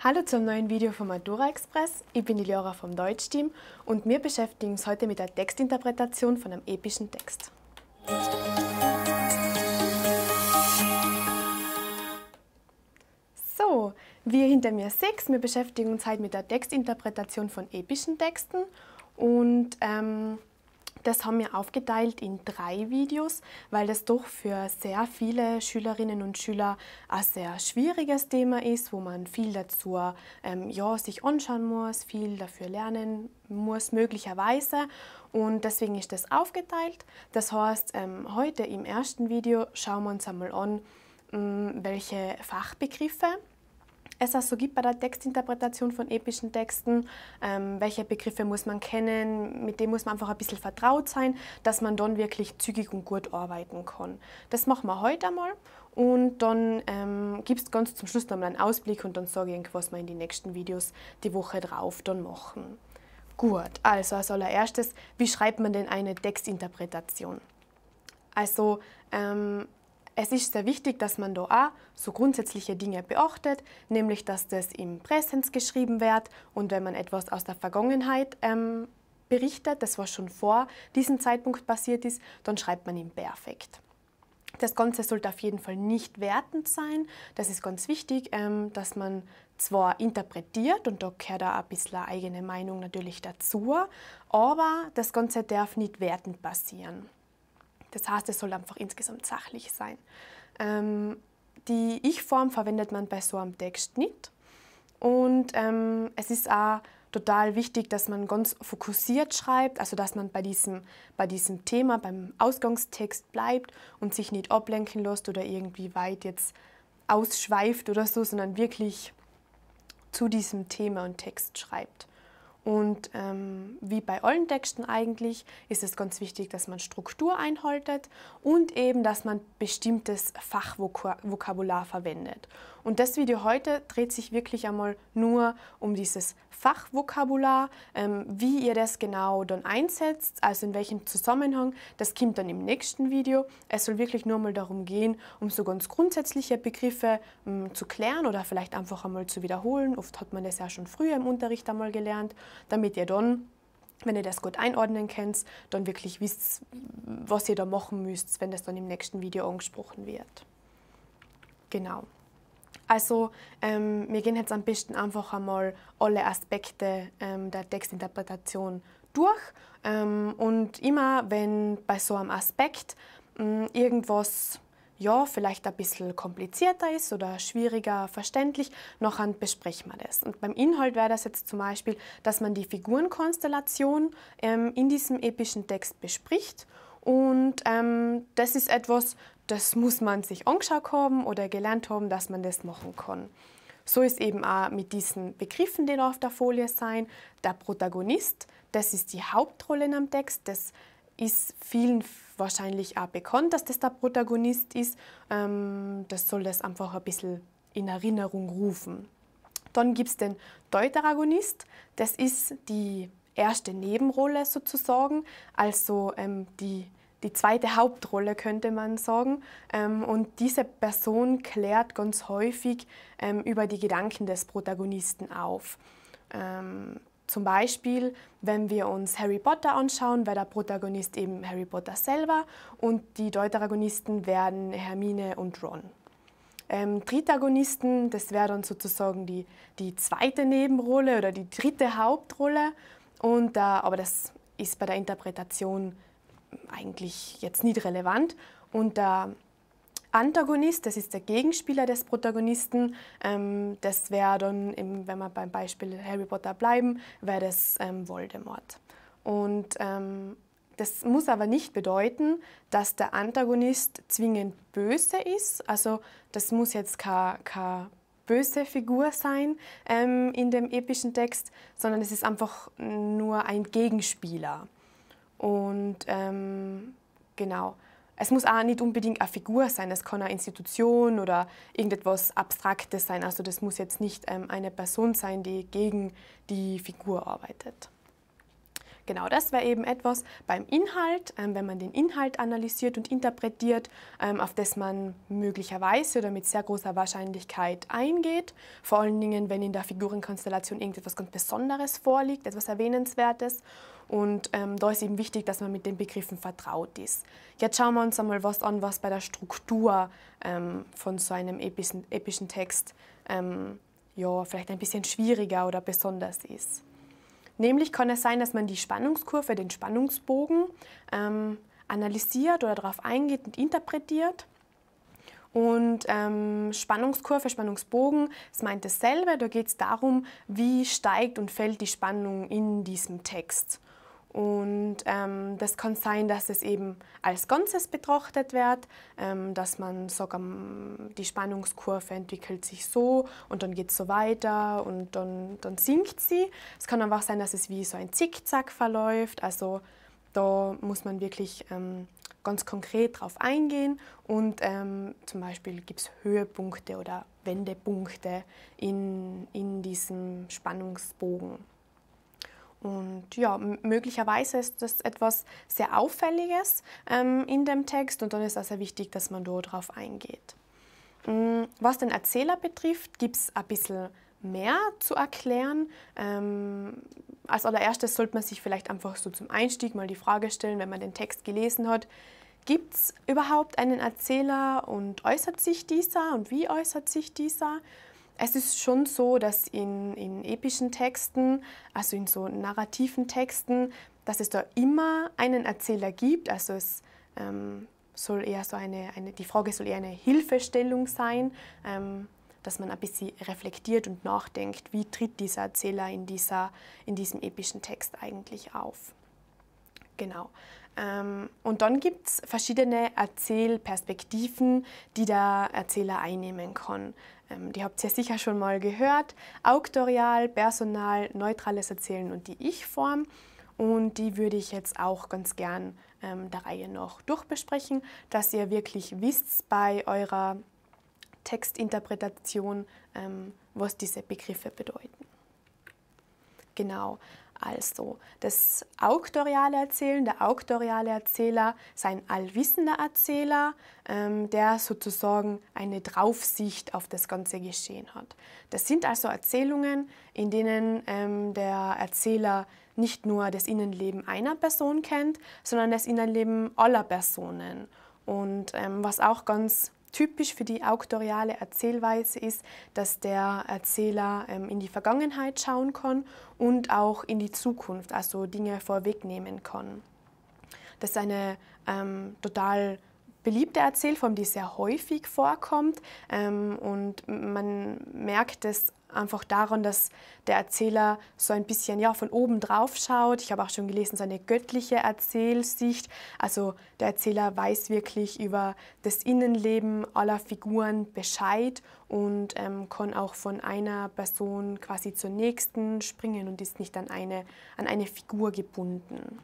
Hallo zum neuen Video vom Madura Express. Ich bin die Laura vom Deutschteam und wir beschäftigen uns heute mit der Textinterpretation von einem epischen Text. So, wie ihr hinter mir seht, wir beschäftigen uns heute mit der Textinterpretation von epischen Texten und ähm, das haben wir aufgeteilt in drei Videos, weil das doch für sehr viele Schülerinnen und Schüler ein sehr schwieriges Thema ist, wo man viel dazu ähm, ja, sich anschauen muss, viel dafür lernen muss möglicherweise und deswegen ist das aufgeteilt. Das heißt, ähm, heute im ersten Video schauen wir uns einmal an, ähm, welche Fachbegriffe es auch so gibt bei der Textinterpretation von epischen Texten. Ähm, welche Begriffe muss man kennen? Mit dem muss man einfach ein bisschen vertraut sein, dass man dann wirklich zügig und gut arbeiten kann. Das machen wir heute einmal und dann ähm, gibt es ganz zum Schluss nochmal einen Ausblick und dann sage ich, was wir in den nächsten Videos die Woche drauf dann machen. Gut, also als allererstes, wie schreibt man denn eine Textinterpretation? Also ähm, es ist sehr wichtig, dass man da auch so grundsätzliche Dinge beachtet, nämlich dass das im Präsens geschrieben wird und wenn man etwas aus der Vergangenheit ähm, berichtet, das was schon vor diesem Zeitpunkt passiert ist, dann schreibt man im Perfekt. Das Ganze sollte auf jeden Fall nicht wertend sein. Das ist ganz wichtig, ähm, dass man zwar interpretiert und da gehört auch ein bisschen eine eigene Meinung natürlich dazu, aber das Ganze darf nicht wertend passieren. Das heißt, es soll einfach insgesamt sachlich sein. Ähm, die Ich-Form verwendet man bei so einem Text nicht. Und ähm, es ist auch total wichtig, dass man ganz fokussiert schreibt, also dass man bei diesem, bei diesem Thema, beim Ausgangstext bleibt und sich nicht ablenken lässt oder irgendwie weit jetzt ausschweift oder so, sondern wirklich zu diesem Thema und Text schreibt. Und ähm, wie bei allen Texten eigentlich ist es ganz wichtig, dass man Struktur einhaltet und eben, dass man bestimmtes Fachvokabular verwendet. Und das Video heute dreht sich wirklich einmal nur um dieses Fachvokabular, ähm, wie ihr das genau dann einsetzt, also in welchem Zusammenhang, das kommt dann im nächsten Video. Es soll wirklich nur mal darum gehen, um so ganz grundsätzliche Begriffe ähm, zu klären oder vielleicht einfach einmal zu wiederholen. Oft hat man das ja schon früher im Unterricht einmal gelernt, damit ihr dann wenn ihr das gut einordnen könnt, dann wirklich wisst, was ihr da machen müsst, wenn das dann im nächsten Video angesprochen wird. Genau. Also ähm, wir gehen jetzt am besten einfach einmal alle Aspekte ähm, der Textinterpretation durch ähm, und immer wenn bei so einem Aspekt mh, hm, irgendwas ja, vielleicht ein bisschen komplizierter ist oder schwieriger verständlich, noch an besprechen wir das. Und beim Inhalt wäre das jetzt zum Beispiel, dass man die Figurenkonstellation ähm, in diesem epischen Text bespricht. Und ähm, das ist etwas, das muss man sich angeschaut haben oder gelernt haben, dass man das machen kann. So ist eben auch mit diesen Begriffen, die auf der Folie sein, der Protagonist, das ist die Hauptrolle in einem Text, das ist vielen wahrscheinlich auch bekannt, dass das der Protagonist ist. Ähm, das soll das einfach ein bisschen in Erinnerung rufen. Dann gibt es den Deuteragonist, das ist die erste Nebenrolle sozusagen, also ähm, die die zweite Hauptrolle, könnte man sagen. Ähm, und diese Person klärt ganz häufig ähm, über die Gedanken des Protagonisten auf. Ähm, zum Beispiel, wenn wir uns Harry Potter anschauen, wäre der Protagonist eben Harry Potter selber und die Deuteragonisten werden Hermine und Ron. Ähm, Tritagonisten, das wäre dann sozusagen die, die zweite Nebenrolle oder die dritte Hauptrolle. Und, äh, aber das ist bei der Interpretation eigentlich jetzt nicht relevant. Und der Antagonist, das ist der Gegenspieler des Protagonisten, ähm, das wäre dann, eben, wenn wir beim Beispiel Harry Potter bleiben, wäre das ähm, Voldemort. Und ähm, das muss aber nicht bedeuten, dass der Antagonist zwingend böse ist. Also das muss jetzt keine, keine böse Figur sein ähm, in dem epischen Text, sondern es ist einfach nur ein Gegenspieler. Und ähm, genau, es muss auch nicht unbedingt eine Figur sein, es kann eine Institution oder irgendetwas Abstraktes sein. Also das muss jetzt nicht ähm, eine Person sein, die gegen die Figur arbeitet. Genau das wäre eben etwas beim Inhalt, ähm, wenn man den Inhalt analysiert und interpretiert, ähm, auf das man möglicherweise oder mit sehr großer Wahrscheinlichkeit eingeht. Vor allen Dingen, wenn in der Figurenkonstellation irgendetwas ganz Besonderes vorliegt, etwas Erwähnenswertes. Und ähm, da ist eben wichtig, dass man mit den Begriffen vertraut ist. Jetzt schauen wir uns einmal was an, was bei der Struktur ähm, von so einem epischen, epischen Text ähm, ja, vielleicht ein bisschen schwieriger oder besonders ist. Nämlich kann es sein, dass man die Spannungskurve, den Spannungsbogen ähm, analysiert oder darauf eingeht und interpretiert. Und ähm, Spannungskurve, Spannungsbogen, es meint dasselbe. Da geht es darum, wie steigt und fällt die Spannung in diesem Text. Und ähm, das kann sein, dass es eben als Ganzes betrachtet wird, ähm, dass man sagt, die Spannungskurve entwickelt sich so und dann geht es so weiter und dann, dann sinkt sie. Es kann einfach sein, dass es wie so ein Zickzack verläuft. Also da muss man wirklich ähm, ganz konkret drauf eingehen und ähm, zum Beispiel gibt es Höhepunkte oder Wendepunkte in, in diesem Spannungsbogen. Und ja, möglicherweise ist das etwas sehr Auffälliges ähm, in dem Text und dann ist es sehr wichtig, dass man drauf eingeht. Mm, was den Erzähler betrifft, gibt es ein bisschen mehr zu erklären. Ähm, als allererstes sollte man sich vielleicht einfach so zum Einstieg mal die Frage stellen, wenn man den Text gelesen hat, gibt es überhaupt einen Erzähler und äußert sich dieser und wie äußert sich dieser? Es ist schon so, dass in, in epischen Texten, also in so narrativen Texten, dass es da immer einen Erzähler gibt. Also es ähm, soll eher so eine, eine, die Frage soll eher eine Hilfestellung sein, ähm, dass man ein bisschen reflektiert und nachdenkt, wie tritt dieser Erzähler in, dieser, in diesem epischen Text eigentlich auf. Genau. Ähm, und dann gibt es verschiedene Erzählperspektiven, die der Erzähler einnehmen kann. Ähm, die habt ihr sicher schon mal gehört. Auktorial, personal, neutrales Erzählen und die Ich-Form. Und die würde ich jetzt auch ganz gern ähm, der Reihe noch durchbesprechen, dass ihr wirklich wisst bei eurer Textinterpretation, ähm, was diese Begriffe bedeuten. Genau. Also, das auktoriale Erzählen, der auktoriale Erzähler sein allwissender Erzähler, ähm, der sozusagen eine Draufsicht auf das ganze Geschehen hat. Das sind also Erzählungen, in denen ähm, der Erzähler nicht nur das Innenleben einer Person kennt, sondern das Innenleben aller Personen. Und ähm, was auch ganz Typisch für die auktoriale Erzählweise ist, dass der Erzähler ähm, in die Vergangenheit schauen kann und auch in die Zukunft, also Dinge vorwegnehmen kann. Das ist eine ähm, total beliebte Erzählform, die sehr häufig vorkommt ähm, und man merkt es einfach daran, dass der Erzähler so ein bisschen ja, von oben drauf schaut. Ich habe auch schon gelesen, so göttliche Erzählsicht. Also der Erzähler weiß wirklich über das Innenleben aller Figuren Bescheid und ähm, kann auch von einer Person quasi zur nächsten springen und ist nicht an eine, an eine Figur gebunden.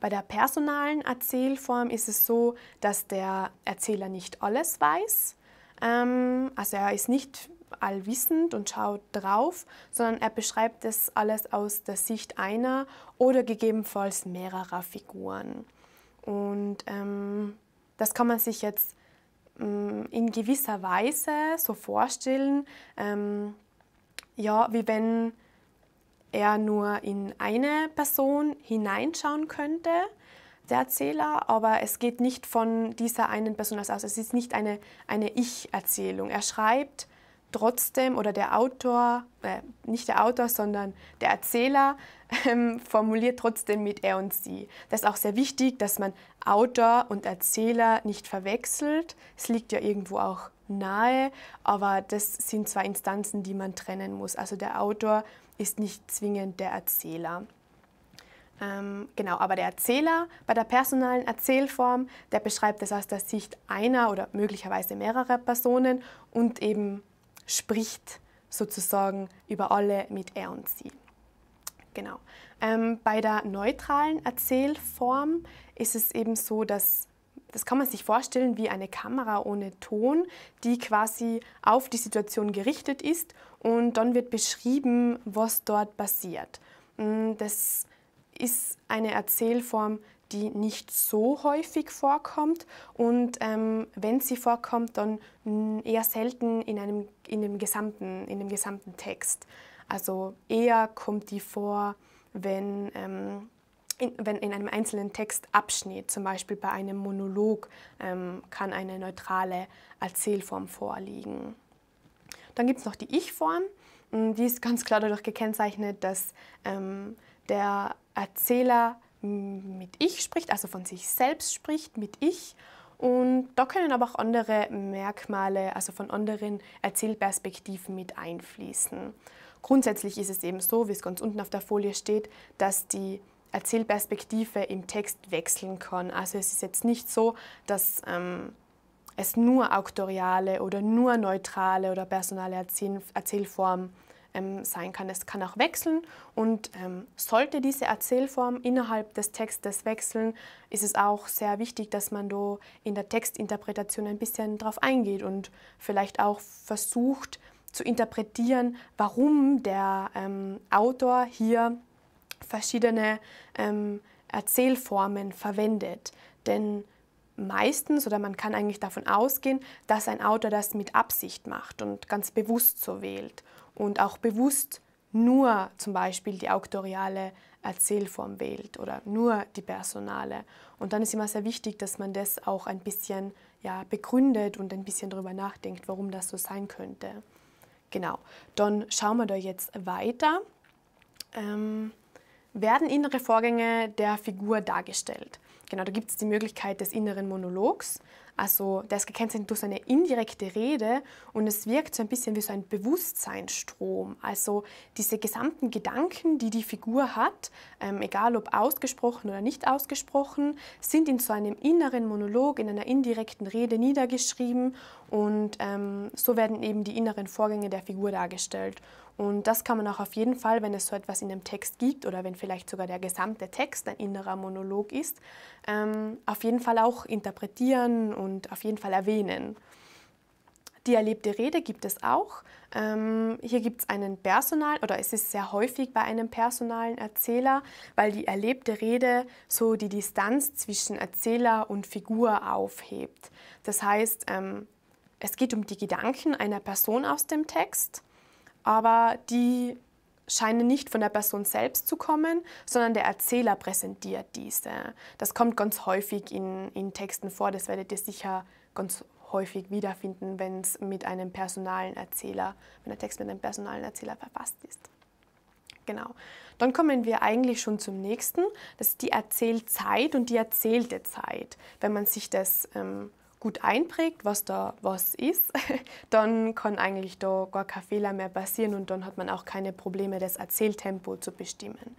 Bei der personalen Erzählform ist es so, dass der Erzähler nicht alles weiß. Ähm, also er ist nicht allwissend und schaut drauf, sondern er beschreibt das alles aus der Sicht einer oder gegebenenfalls mehrerer Figuren. Und ähm, das kann man sich jetzt ähm, in gewisser Weise so vorstellen, ähm, ja, wie wenn er nur in eine Person hineinschauen könnte, der Erzähler, aber es geht nicht von dieser einen Person aus. Also es ist nicht eine, eine Ich-Erzählung. Er schreibt trotzdem oder der Autor, äh, nicht der Autor, sondern der Erzähler ähm, formuliert trotzdem mit er und sie. Das ist auch sehr wichtig, dass man Autor und Erzähler nicht verwechselt. Es liegt ja irgendwo auch nahe, aber das sind zwei Instanzen, die man trennen muss. Also der Autor ist nicht zwingend der Erzähler. Ähm, genau, aber der Erzähler bei der personalen Erzählform, der beschreibt es aus der Sicht einer oder möglicherweise mehrerer Personen und eben spricht sozusagen über alle mit er und sie. Genau. Ähm, bei der neutralen Erzählform ist es eben so, dass das kann man sich vorstellen wie eine Kamera ohne Ton, die quasi auf die Situation gerichtet ist und dann wird beschrieben, was dort passiert. Mm, das ist eine Erzählform, die nicht so häufig vorkommt und ähm, wenn sie vorkommt, dann eher selten in, einem, in, dem gesamten, in dem gesamten Text. Also eher kommt die vor, wenn, ähm, in, wenn in einem einzelnen Textabschnitt, zum Beispiel bei einem Monolog, ähm, kann eine neutrale Erzählform vorliegen. Dann gibt es noch die Ich-Form. Hm, die ist ganz klar dadurch gekennzeichnet, dass ähm, der Erzähler mit Ich spricht, also von sich selbst spricht, mit Ich. Und da können aber auch andere Merkmale, also von anderen Erzählperspektiven mit einfließen. Grundsätzlich ist es eben so, wie es ganz unten auf der Folie steht, dass die Erzählperspektive im Text wechseln kann. Also es ist jetzt nicht so, dass ähm, es nur auktoriale oder nur neutrale oder personale Erzähl Erzählformen gibt ähm, sein kann. Es kann auch wechseln und ähm, sollte diese Erzählform innerhalb des Textes wechseln, ist es auch sehr wichtig, dass man da in der Textinterpretation ein bisschen drauf eingeht und vielleicht auch versucht zu interpretieren, warum der ähm, Autor hier verschiedene ähm, Erzählformen verwendet. Denn meistens oder man kann eigentlich davon ausgehen, dass ein Autor das mit Absicht macht und ganz bewusst so wählt und auch bewusst nur zum Beispiel die auktoriale Erzählform wählt oder nur die personale. Und dann ist immer sehr wichtig, dass man das auch ein bisschen ja, begründet und ein bisschen darüber nachdenkt, warum das so sein könnte. Genau, dann schauen wir da jetzt weiter. Ähm, werden innere Vorgänge der Figur dargestellt? Genau, da gibt es die Möglichkeit des inneren Monologs, also der ist gekennzeichnet durch seine indirekte Rede und es wirkt so ein bisschen wie so ein Bewusstseinsstrom. Also diese gesamten Gedanken, die die Figur hat, ähm, egal ob ausgesprochen oder nicht ausgesprochen, sind in so einem inneren Monolog, in einer indirekten Rede niedergeschrieben und ähm, so werden eben die inneren Vorgänge der Figur dargestellt. Und das kann man auch auf jeden Fall, wenn es so etwas in dem Text gibt oder wenn vielleicht sogar der gesamte Text ein innerer Monolog ist, ähm, auf jeden Fall auch interpretieren und auf jeden Fall erwähnen. Die erlebte Rede gibt es auch. Ähm, hier gibt es einen Personal oder es ist sehr häufig bei einem personalen Erzähler, weil die erlebte Rede so die Distanz zwischen Erzähler und Figur aufhebt. Das heißt, ähm, es geht um die Gedanken einer Person aus dem Text aber die scheinen nicht von der Person selbst zu kommen, sondern der Erzähler präsentiert diese. Das kommt ganz häufig in, in Texten vor, das werdet ihr sicher ganz häufig wiederfinden, wenn es mit einem personalen Erzähler, wenn der Text mit einem personalen Erzähler verfasst ist. Genau. Dann kommen wir eigentlich schon zum nächsten. Das ist die Erzählzeit und die erzählte Zeit. Wenn man sich das ähm, gut einprägt, was da was ist, dann kann eigentlich da gar kein Fehler mehr passieren und dann hat man auch keine Probleme, das Erzähltempo zu bestimmen.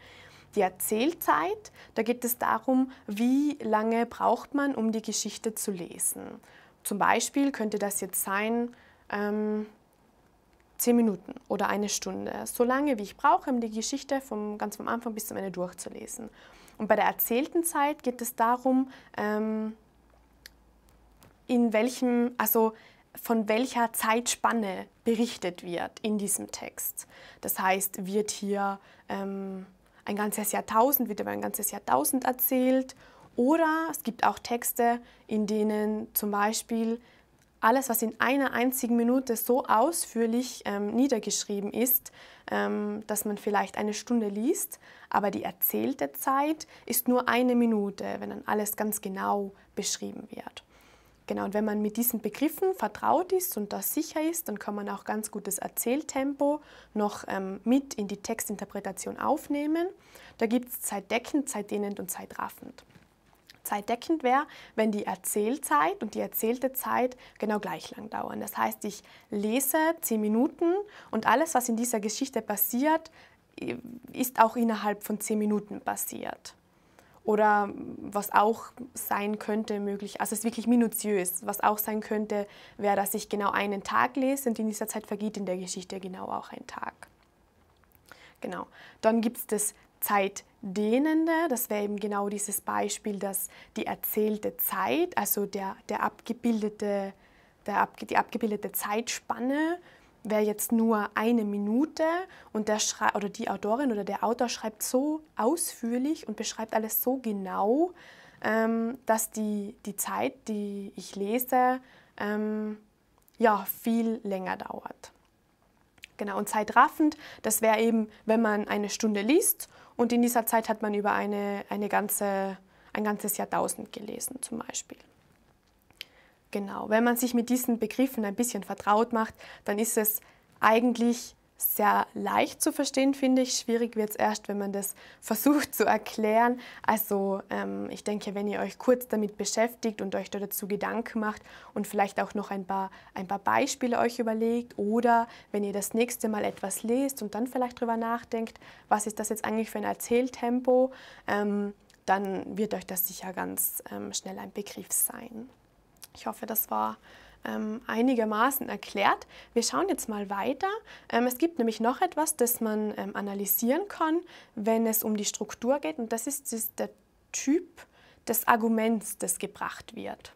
Die Erzählzeit, da geht es darum, wie lange braucht man, um die Geschichte zu lesen. Zum Beispiel könnte das jetzt sein, ähm, zehn Minuten oder eine Stunde, so lange wie ich brauche, um die Geschichte vom, ganz vom Anfang bis zum Ende durchzulesen. Und bei der erzählten Zeit geht es darum, ähm, in welchem, also von welcher Zeitspanne berichtet wird in diesem Text. Das heißt, wird hier ähm, ein ganzes Jahrtausend, wird über ein ganzes Jahrtausend erzählt oder es gibt auch Texte, in denen zum Beispiel alles, was in einer einzigen Minute so ausführlich ähm, niedergeschrieben ist, ähm, dass man vielleicht eine Stunde liest, aber die erzählte Zeit ist nur eine Minute, wenn dann alles ganz genau beschrieben wird. Genau, und wenn man mit diesen Begriffen vertraut ist und das sicher ist, dann kann man auch ganz gutes Erzähltempo noch ähm, mit in die Textinterpretation aufnehmen. Da gibt es zeitdeckend, zeitdehnend und zeitraffend. Zeitdeckend wäre, wenn die Erzählzeit und die erzählte Zeit genau gleich lang dauern. Das heißt, ich lese zehn Minuten und alles, was in dieser Geschichte passiert, ist auch innerhalb von zehn Minuten passiert oder was auch sein könnte möglich. Also es ist wirklich minutiös. Was auch sein könnte, wäre, dass ich genau einen Tag lese und in dieser Zeit vergeht in der Geschichte genau auch ein Tag. Genau. Dann gibt es das Zeitdehnende, das wäre eben genau dieses Beispiel, dass die erzählte Zeit, also der, der abgebildete, der, die abgebildete Zeitspanne wäre jetzt nur eine Minute und der Schrei oder die Autorin oder der Autor schreibt so ausführlich und beschreibt alles so genau, ähm, dass die, die Zeit, die ich lese, ähm, ja, viel länger dauert. Genau, und zeitraffend, das wäre eben, wenn man eine Stunde liest und in dieser Zeit hat man über eine, eine ganze, ein ganzes Jahrtausend gelesen zum Beispiel. Genau, wenn man sich mit diesen Begriffen ein bisschen vertraut macht, dann ist es eigentlich sehr leicht zu verstehen, finde ich. Schwierig wird es erst, wenn man das versucht zu erklären. Also ähm, ich denke, wenn ihr euch kurz damit beschäftigt und euch dazu Gedanken macht und vielleicht auch noch ein paar, ein paar Beispiele euch überlegt oder wenn ihr das nächste Mal etwas lest und dann vielleicht darüber nachdenkt, was ist das jetzt eigentlich für ein Erzähltempo, ähm, dann wird euch das sicher ganz ähm, schnell ein Begriff sein. Ich hoffe, das war ähm, einigermaßen erklärt. Wir schauen jetzt mal weiter. Ähm, es gibt nämlich noch etwas, das man ähm, analysieren kann, wenn es um die Struktur geht. Und das ist, das ist der Typ des Arguments, das gebracht wird.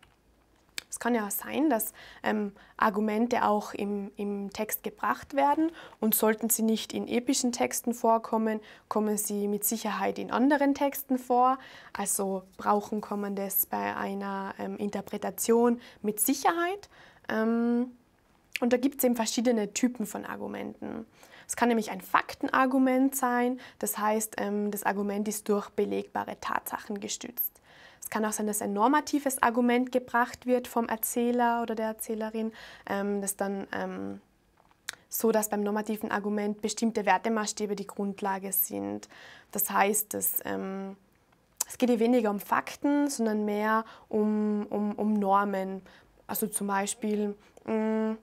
Es kann ja sein, dass ähm, Argumente auch im, im Text gebracht werden und sollten sie nicht in epischen Texten vorkommen, kommen sie mit Sicherheit in anderen Texten vor. Also brauchen kann man das bei einer ähm, Interpretation mit Sicherheit. Ähm, und da gibt es eben verschiedene Typen von Argumenten. Es kann nämlich ein Faktenargument sein, das heißt, ähm, das Argument ist durch belegbare Tatsachen gestützt. Es kann auch sein, dass ein normatives Argument gebracht wird vom Erzähler oder der Erzählerin, ähm, dass dann ähm, so, dass beim normativen Argument bestimmte Wertemaßstäbe die Grundlage sind. Das heißt, dass ähm, es geht hier weniger um Fakten, sondern mehr um, um, um Normen. Also zum Beispiel, mh, mm,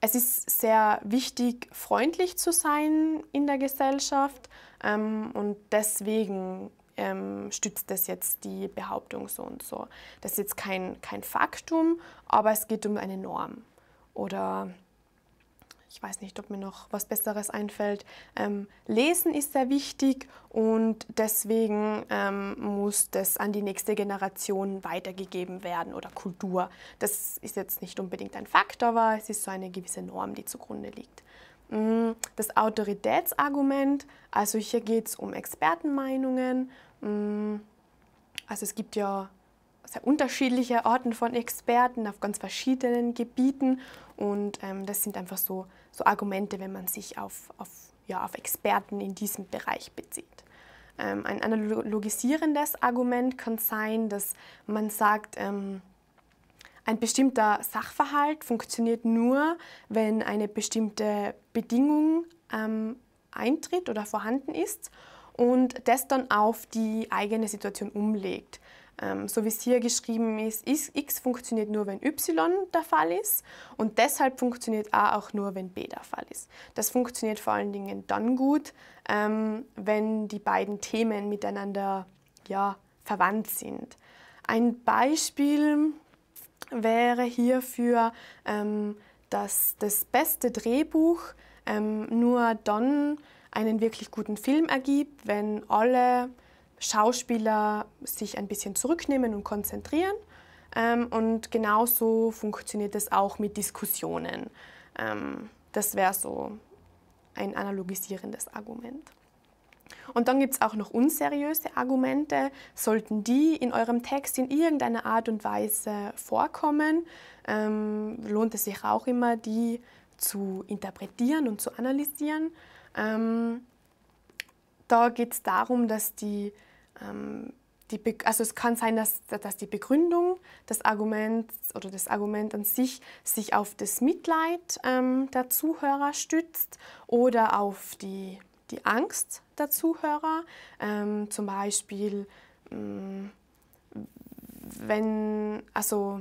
es ist sehr wichtig, freundlich zu sein in der Gesellschaft ähm, und deswegen ähm, stützt das jetzt die Behauptung so und so. Das ist jetzt kein, kein Faktum, aber es geht um eine Norm. Oder ich weiß nicht, ob mir noch was Besseres einfällt. Ähm, Lesen ist sehr wichtig und deswegen ähm, muss das an die nächste Generation weitergegeben werden oder Kultur. Das ist jetzt nicht unbedingt ein Fakt, aber es ist so eine gewisse Norm, die zugrunde liegt. Mhm. Das Autoritätsargument, also hier geht es um Expertenmeinungen. Mhm. Also es gibt ja sehr unterschiedliche Orten von Experten auf ganz verschiedenen Gebieten und ähm, das sind einfach so, so Argumente, wenn man sich auf, auf, ja, auf Experten in diesem Bereich bezieht. Ähm, ein analogisierendes Argument kann sein, dass man sagt, ähm, ein bestimmter Sachverhalt funktioniert nur, wenn eine bestimmte Bedingung ähm, eintritt oder vorhanden ist und das dann auf die eigene Situation umlegt. Ähm, so wie es hier geschrieben ist, x funktioniert nur, wenn y der Fall ist und deshalb funktioniert a auch nur, wenn b der Fall ist. Das funktioniert vor allen Dingen dann gut, ähm, wenn die beiden Themen miteinander ja, verwandt sind. Ein Beispiel, wäre hierfür ähm, dass das beste Drehbuch ähm, nur dann einen wirklich guten Film ergibt, wenn alle Schauspieler sich ein bisschen zurücknehmen und konzentrieren. Ähm, und genauso funktioniert es auch mit Diskussionen. Ähm, das wäre so ein analogisierendes Argument. Und dann gibt es auch noch unseriöse Argumente. Sollten die in eurem Text in irgendeiner Art und Weise vorkommen, ähm, lohnt es sich auch immer, die zu interpretieren und zu analysieren. Ähm, da geht es darum, dass die, ähm, die also es kann sein, dass, dass die Begründung, des Arguments oder das Argument an sich sich auf das Mitleid ähm, der Zuhörer stützt oder auf die, die Angst der Zuhörer. Ähm, zum Beispiel, ähm, wenn, also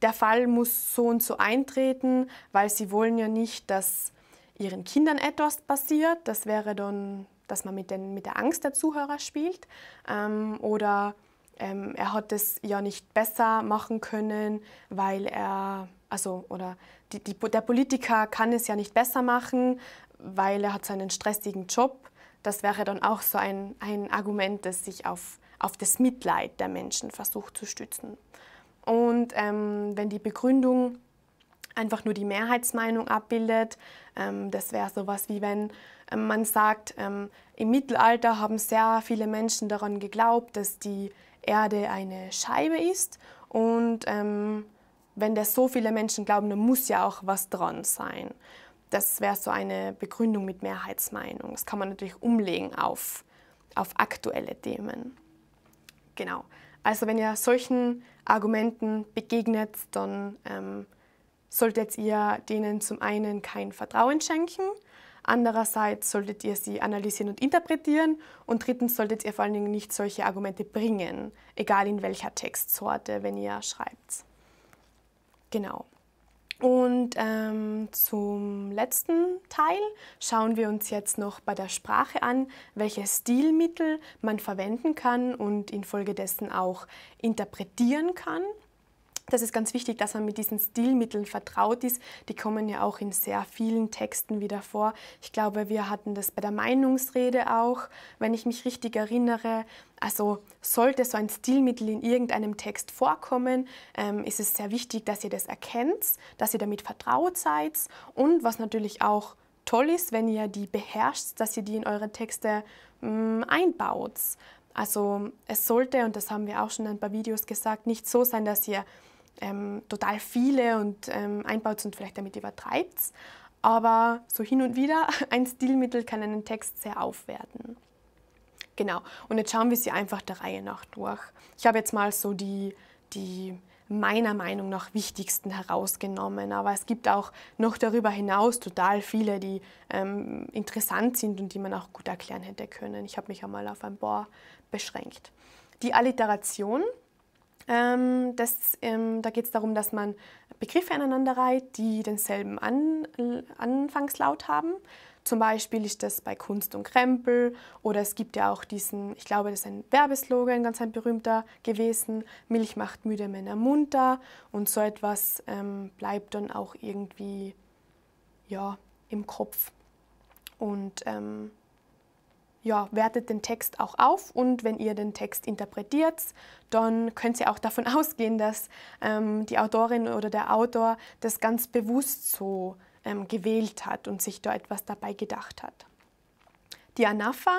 der Fall muss so und so eintreten, weil sie wollen ja nicht, dass ihren Kindern etwas passiert. Das wäre dann, dass man mit, den, mit der Angst der Zuhörer spielt. Ähm, oder ähm, er hat es ja nicht besser machen können, weil er, also, oder die, die, der Politiker kann es ja nicht besser machen, weil er hat seinen stressigen Job das wäre dann auch so ein, ein Argument, das sich auf, auf das Mitleid der Menschen versucht zu stützen. Und ähm, wenn die Begründung einfach nur die Mehrheitsmeinung abbildet, ähm, das wäre sowas wie wenn ähm, man sagt, ähm, im Mittelalter haben sehr viele Menschen daran geglaubt, dass die Erde eine Scheibe ist und ähm, wenn das so viele Menschen glauben, dann muss ja auch was dran sein. Das wäre so eine Begründung mit Mehrheitsmeinung. Das kann man natürlich umlegen auf, auf aktuelle Themen. Genau. Also wenn ihr solchen Argumenten begegnet, dann ähm, solltet ihr denen zum einen kein Vertrauen schenken, andererseits solltet ihr sie analysieren und interpretieren und drittens solltet ihr vor allen Dingen nicht solche Argumente bringen, egal in welcher Textsorte, wenn ihr schreibt. Genau. Und ähm, zum letzten Teil schauen wir uns jetzt noch bei der Sprache an, welche Stilmittel man verwenden kann und infolgedessen auch interpretieren kann das ist ganz wichtig, dass man mit diesen Stilmitteln vertraut ist. Die kommen ja auch in sehr vielen Texten wieder vor. Ich glaube, wir hatten das bei der Meinungsrede auch, wenn ich mich richtig erinnere. Also sollte so ein Stilmittel in irgendeinem Text vorkommen, ähm, ist es sehr wichtig, dass ihr das erkennt, dass ihr damit vertraut seid und was natürlich auch toll ist, wenn ihr die beherrscht, dass ihr die in eure Texte mm, einbaut. Also es sollte, und das haben wir auch schon in ein paar Videos gesagt, nicht so sein, dass ihr ähm, total viele und ähm, einbaut und vielleicht damit übertreibt. Aber so hin und wieder, ein Stilmittel kann einen Text sehr aufwerten. Genau, und jetzt schauen wir sie einfach der Reihe nach durch. Ich habe jetzt mal so die, die meiner Meinung nach wichtigsten herausgenommen. Aber es gibt auch noch darüber hinaus total viele, die ähm, interessant sind und die man auch gut erklären hätte können. Ich habe mich einmal auf ein paar beschränkt. Die Alliteration ähm, das, ähm, da geht es darum, dass man Begriffe aneinander reiht, die denselben An Anfangslaut haben. Zum Beispiel ist das bei Kunst und Krempel oder es gibt ja auch diesen, ich glaube, das ist ein Werbeslogan, ganz ein berühmter gewesen, Milch macht müde Männer munter und so etwas ähm, bleibt dann auch irgendwie ja, im Kopf. Und ähm, ja, wertet den Text auch auf und wenn ihr den Text interpretiert, dann könnt ihr auch davon ausgehen, dass ähm, die Autorin oder der Autor das ganz bewusst so ähm, gewählt hat und sich da etwas dabei gedacht hat. Die Anapha,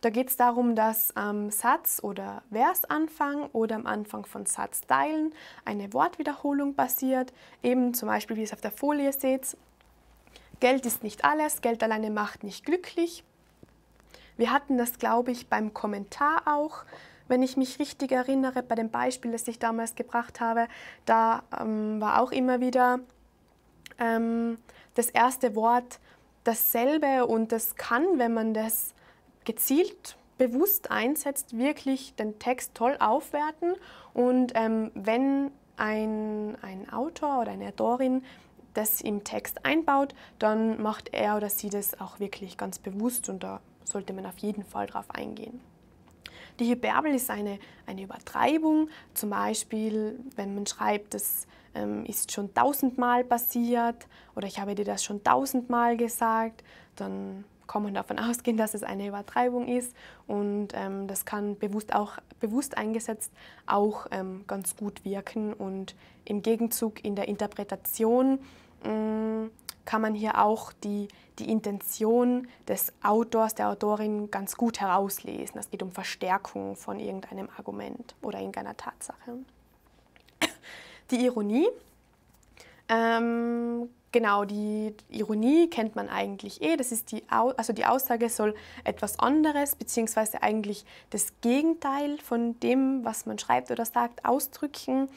da geht es darum, dass am Satz- oder Versanfang oder am Anfang von Satzteilen eine Wortwiederholung passiert. Eben zum Beispiel, wie ihr es auf der Folie seht, Geld ist nicht alles, Geld alleine macht nicht glücklich. Wir hatten das, glaube ich, beim Kommentar auch, wenn ich mich richtig erinnere, bei dem Beispiel, das ich damals gebracht habe, da ähm, war auch immer wieder ähm, das erste Wort dasselbe und das kann, wenn man das gezielt bewusst einsetzt, wirklich den Text toll aufwerten und ähm, wenn ein, ein Autor oder eine Autorin das im Text einbaut, dann macht er oder sie das auch wirklich ganz bewusst und da sollte man auf jeden Fall darauf eingehen. Die Hyperbel ist eine, eine Übertreibung, zum Beispiel wenn man schreibt, das ähm, ist schon tausendmal passiert oder ich habe dir das schon tausendmal gesagt, dann kann man davon ausgehen, dass es eine Übertreibung ist und ähm, das kann bewusst auch bewusst eingesetzt auch ähm, ganz gut wirken und im Gegenzug in der Interpretation mm, kann man hier auch die, die Intention des Autors, der Autorin ganz gut herauslesen. Es geht um Verstärkung von irgendeinem Argument oder irgendeiner Tatsache. Die Ironie. Ähm, genau, die Ironie kennt man eigentlich eh. Das ist die, Au also die Aussage soll etwas anderes, beziehungsweise eigentlich das Gegenteil von dem, was man schreibt oder sagt, ausdrücken.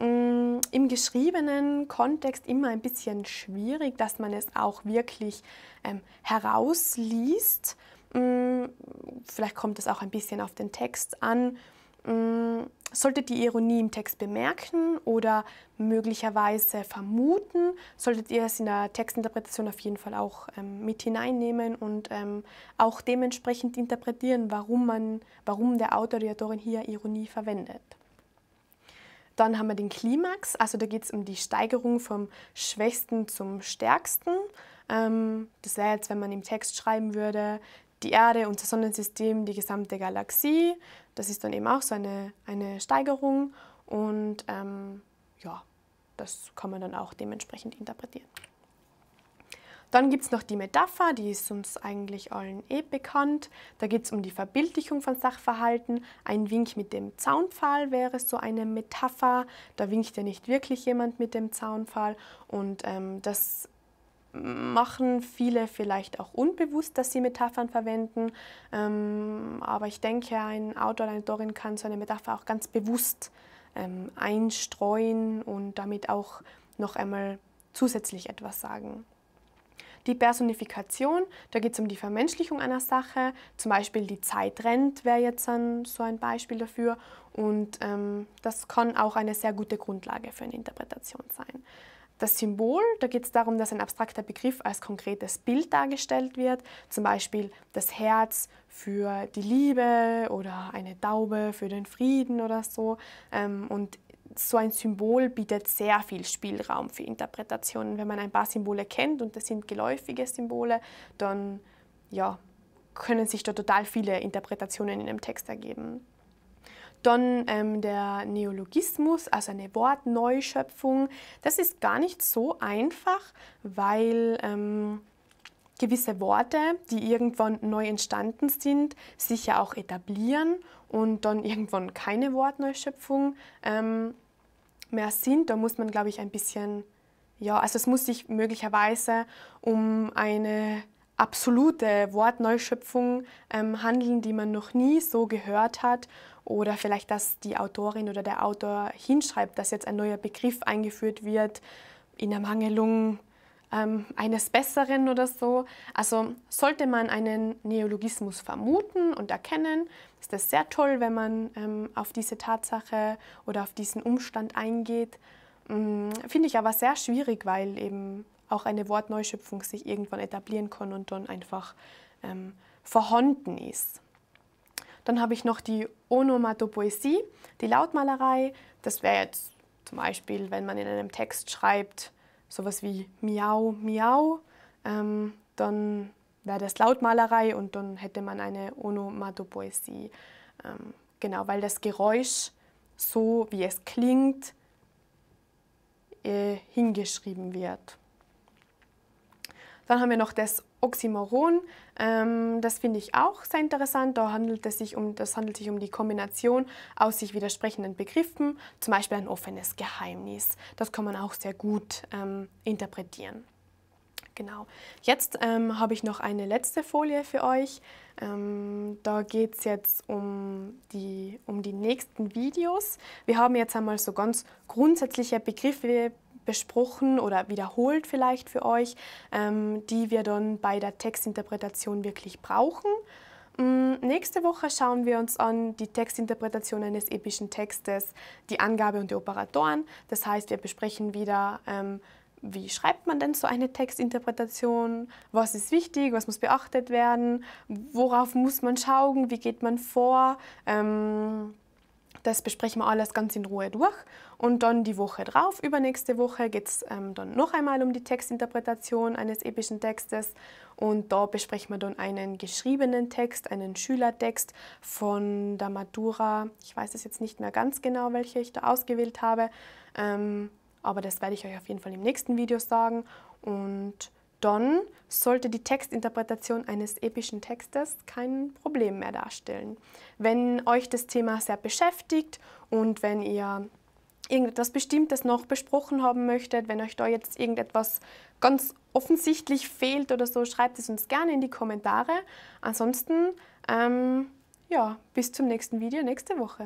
Mm, im geschriebenen Kontext immer ein bisschen schwierig, dass man es auch wirklich ähm, herausliest. Mm, vielleicht kommt es auch ein bisschen auf den Text an. Mm, solltet ihr Ironie im Text bemerken oder möglicherweise vermuten, solltet ihr es in der Textinterpretation auf jeden Fall auch ähm, mit hineinnehmen und ähm, auch dementsprechend interpretieren, warum, man, warum der Autor, die Autorin hier Ironie verwendet. Dann haben wir den Klimax, also da geht es um die Steigerung vom Schwächsten zum Stärksten. Ähm, das wäre jetzt, wenn man im Text schreiben würde, die Erde, unser Sonnensystem, die gesamte Galaxie. Das ist dann eben auch so eine, eine Steigerung und ähm, ja, das kann man dann auch dementsprechend interpretieren. Dann gibt es noch die Metapher, die ist uns eigentlich allen eh bekannt. Da geht es um die Verbildlichung von Sachverhalten. Ein Wink mit dem Zaunpfahl wäre so eine Metapher. Da winkt ja nicht wirklich jemand mit dem Zaunpfahl. Und ähm, das machen viele vielleicht auch unbewusst, dass sie Metaphern verwenden. Ähm, aber ich denke, ein Autor, oder eine Autorin kann so eine Metapher auch ganz bewusst ähm, einstreuen und damit auch noch einmal zusätzlich etwas sagen. Die Personifikation, da geht es um die Vermenschlichung einer Sache, zum Beispiel die Zeit rennt, wäre jetzt ein, so ein Beispiel dafür. Und ähm, das kann auch eine sehr gute Grundlage für eine Interpretation sein. Das Symbol, da geht es darum, dass ein abstrakter Begriff als konkretes Bild dargestellt wird, zum Beispiel das Herz für die Liebe oder eine Taube für den Frieden oder so. Ähm, und so ein Symbol bietet sehr viel Spielraum für Interpretationen. Wenn man ein paar Symbole kennt und das sind geläufige Symbole, dann ja, können sich da total viele Interpretationen in einem Text ergeben. Dann ähm, der Neologismus, also eine Wortneuschöpfung. Das ist gar nicht so einfach, weil ähm, gewisse Worte, die irgendwann neu entstanden sind, sich ja auch etablieren und dann irgendwann keine Wortneuschöpfung ähm, mehr sind. Da muss man, glaube ich, ein bisschen, ja, also es muss sich möglicherweise um eine absolute Wortneuschöpfung ähm, handeln, die man noch nie so gehört hat. Oder vielleicht, dass die Autorin oder der Autor hinschreibt, dass jetzt ein neuer Begriff eingeführt wird in Ermangelung ähm, eines Besseren oder so. Also sollte man einen Neologismus vermuten und erkennen, ist das sehr toll, wenn man ähm, auf diese Tatsache oder auf diesen Umstand eingeht. Ähm, Finde ich aber sehr schwierig, weil eben auch eine Wortneuschöpfung sich irgendwann etablieren kann und dann einfach ähm, vorhanden ist. Dann habe ich noch die Onomatopoesie, die Lautmalerei. Das wäre jetzt zum Beispiel, wenn man in einem Text schreibt, sowas wie Miau, Miau, ähm, dann wäre das Lautmalerei und dann hätte man eine Onomatopoesie. Ähm, genau, weil das Geräusch so, wie es klingt, äh, hingeschrieben wird. Dann haben wir noch das Oxymoron. Ähm, das finde ich auch sehr interessant. Da handelt es sich um, das handelt sich um die Kombination aus sich widersprechenden Begriffen, zum Beispiel ein offenes Geheimnis. Das kann man auch sehr gut ähm, interpretieren. Genau. Jetzt ähm, habe ich noch eine letzte Folie für euch. Ähm, da geht es jetzt um die, um die nächsten Videos. Wir haben jetzt einmal so ganz grundsätzliche Begriffe besprochen oder wiederholt vielleicht für euch, ähm, die wir dann bei der Textinterpretation wirklich brauchen. Mm, nächste Woche schauen wir uns an die Textinterpretation eines epischen Textes, die Angabe und die Operatoren. Das heißt, wir besprechen wieder, ähm, wie schreibt man denn so eine Textinterpretation, was ist wichtig, was muss beachtet werden, worauf muss man schauen, wie geht man vor. Ähm das besprechen wir alles ganz in Ruhe durch. Und dann die Woche drauf, übernächste Woche, geht es ähm, dann noch einmal um die Textinterpretation eines epischen Textes. Und da besprechen wir dann einen geschriebenen Text, einen Schülertext von der Matura. Ich weiß es jetzt nicht mehr ganz genau, welche ich da ausgewählt habe. Ähm, aber das werde ich euch auf jeden Fall im nächsten Video sagen. Und dann sollte die Textinterpretation eines epischen Textes kein Problem mehr darstellen. Wenn euch das Thema sehr beschäftigt und wenn ihr irgendetwas Bestimmtes noch besprochen haben möchtet, wenn euch da jetzt irgendetwas ganz offensichtlich fehlt oder so, schreibt es uns gerne in die Kommentare. Ansonsten, ähm, ja, bis zum nächsten Video nächste Woche.